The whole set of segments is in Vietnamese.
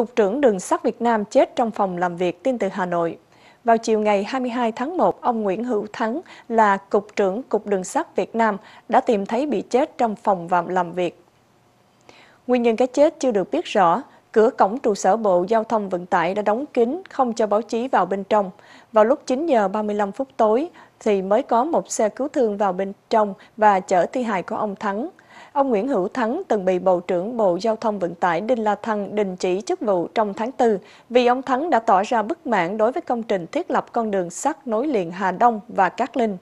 Cục trưởng Đường sắt Việt Nam chết trong phòng làm việc tin từ Hà Nội. Vào chiều ngày 22 tháng 1, ông Nguyễn Hữu Thắng là Cục trưởng Cục Đường sắt Việt Nam đã tìm thấy bị chết trong phòng vạm làm việc. Nguyên nhân cái chết chưa được biết rõ, cửa cổng trụ sở Bộ Giao thông Vận tải đã đóng kín, không cho báo chí vào bên trong. Vào lúc 9 giờ 35 phút tối thì mới có một xe cứu thương vào bên trong và chở thi hài của ông Thắng. Ông Nguyễn Hữu Thắng từng bị Bộ trưởng Bộ Giao thông Vận tải Đinh La Thăng đình chỉ chức vụ trong tháng 4 vì ông Thắng đã tỏ ra bất mãn đối với công trình thiết lập con đường sắt nối liền Hà Đông và Cát Linh.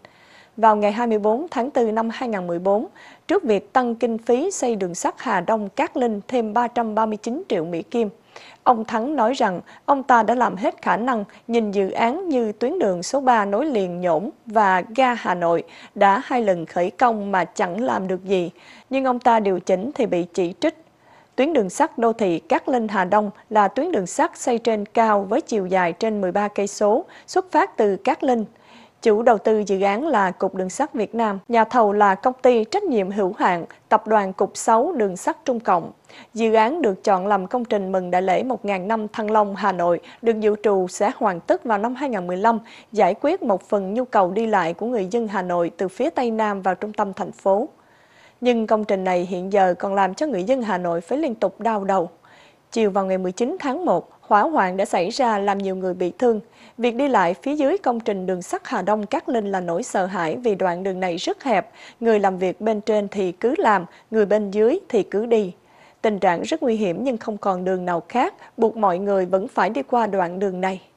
Vào ngày 24 tháng 4 năm 2014, trước việc tăng kinh phí xây đường sắt Hà Đông Cát Linh thêm 339 triệu Mỹ Kim, Ông Thắng nói rằng ông ta đã làm hết khả năng nhìn dự án như tuyến đường số 3 nối liền Nhổn và ga Hà Nội đã hai lần khởi công mà chẳng làm được gì, nhưng ông ta điều chỉnh thì bị chỉ trích. Tuyến đường sắt đô thị Cát Linh Hà Đông là tuyến đường sắt xây trên cao với chiều dài trên 13 cây số, xuất phát từ Cát Linh Chủ đầu tư dự án là Cục Đường sắt Việt Nam, nhà thầu là công ty trách nhiệm hữu hạn Tập đoàn Cục 6 Đường sắt Trung Cộng. Dự án được chọn làm công trình mừng đại lễ 1.000 năm Thăng Long, Hà Nội, được dự trù sẽ hoàn tất vào năm 2015, giải quyết một phần nhu cầu đi lại của người dân Hà Nội từ phía Tây Nam vào trung tâm thành phố. Nhưng công trình này hiện giờ còn làm cho người dân Hà Nội phải liên tục đau đầu. Chiều vào ngày 19 tháng 1, hỏa hoạn đã xảy ra làm nhiều người bị thương. Việc đi lại phía dưới công trình đường sắt Hà Đông Cát Linh là nỗi sợ hãi vì đoạn đường này rất hẹp. Người làm việc bên trên thì cứ làm, người bên dưới thì cứ đi. Tình trạng rất nguy hiểm nhưng không còn đường nào khác, buộc mọi người vẫn phải đi qua đoạn đường này.